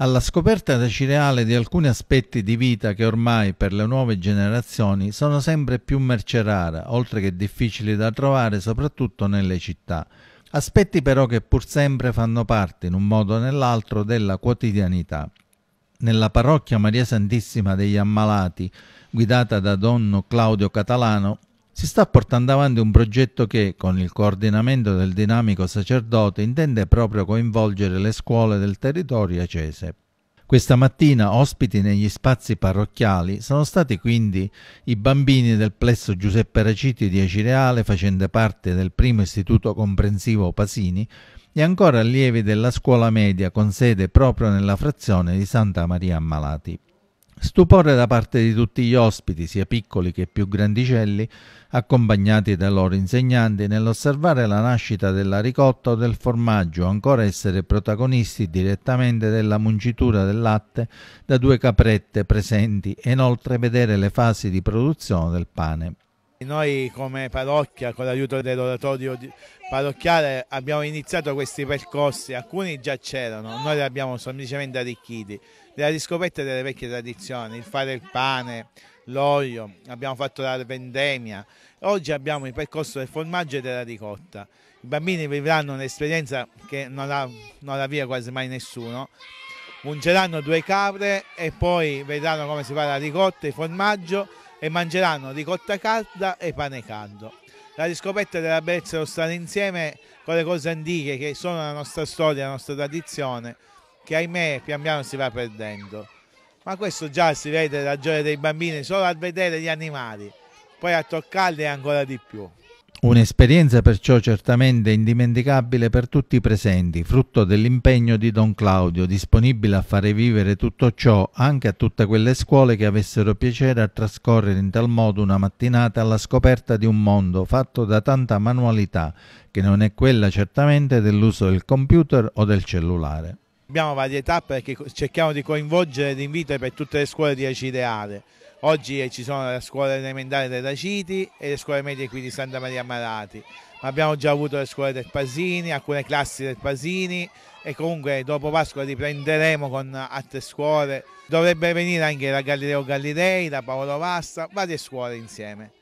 alla scoperta cireale di alcuni aspetti di vita che ormai per le nuove generazioni sono sempre più merce rara, oltre che difficili da trovare soprattutto nelle città. Aspetti però che pur sempre fanno parte, in un modo o nell'altro, della quotidianità. Nella parrocchia Maria Santissima degli Ammalati, guidata da Don Claudio Catalano, si sta portando avanti un progetto che, con il coordinamento del dinamico sacerdote, intende proprio coinvolgere le scuole del territorio acese. Questa mattina ospiti negli spazi parrocchiali sono stati quindi i bambini del plesso Giuseppe Raciti di Acireale, facente parte del primo istituto comprensivo Pasini, e ancora allievi della scuola media con sede proprio nella frazione di Santa Maria Ammalati. Stupore da parte di tutti gli ospiti, sia piccoli che più grandicelli, accompagnati dai loro insegnanti, nell'osservare la nascita della ricotta o del formaggio, ancora essere protagonisti direttamente della mungitura del latte da due caprette presenti e inoltre vedere le fasi di produzione del pane. Noi come parrocchia, con l'aiuto dell'oratorio parrocchiale, abbiamo iniziato questi percorsi, alcuni già c'erano, noi li abbiamo semplicemente arricchiti, della riscoperta delle vecchie tradizioni, il fare il pane, l'olio, abbiamo fatto la vendemmia, oggi abbiamo il percorso del formaggio e della ricotta. I bambini vivranno un'esperienza che non la, non la via quasi mai nessuno, mungeranno due capre e poi vedranno come si fa la ricotta, il formaggio e mangeranno ricotta calda e pane caldo. La riscoperta della bellezza dello stare insieme con le cose antiche che sono la nostra storia, la nostra tradizione, che ahimè pian piano si va perdendo. Ma questo già si vede la gioia dei bambini solo al vedere gli animali, poi a toccarli ancora di più. Un'esperienza perciò certamente indimenticabile per tutti i presenti, frutto dell'impegno di Don Claudio, disponibile a fare vivere tutto ciò anche a tutte quelle scuole che avessero piacere a trascorrere in tal modo una mattinata alla scoperta di un mondo fatto da tanta manualità, che non è quella certamente dell'uso del computer o del cellulare. Abbiamo varie tappe perché cerchiamo di coinvolgere ed invitare per tutte le scuole di Acide Oggi eh, ci sono le scuole elementari dei Raciti e le scuole medie qui di Santa Maria Marati. Ma abbiamo già avuto le scuole del Pasini, alcune classi del Pasini e comunque dopo Pasqua riprenderemo con altre scuole. Dovrebbe venire anche la Galileo Galilei, la Paolo Vasta, varie scuole insieme.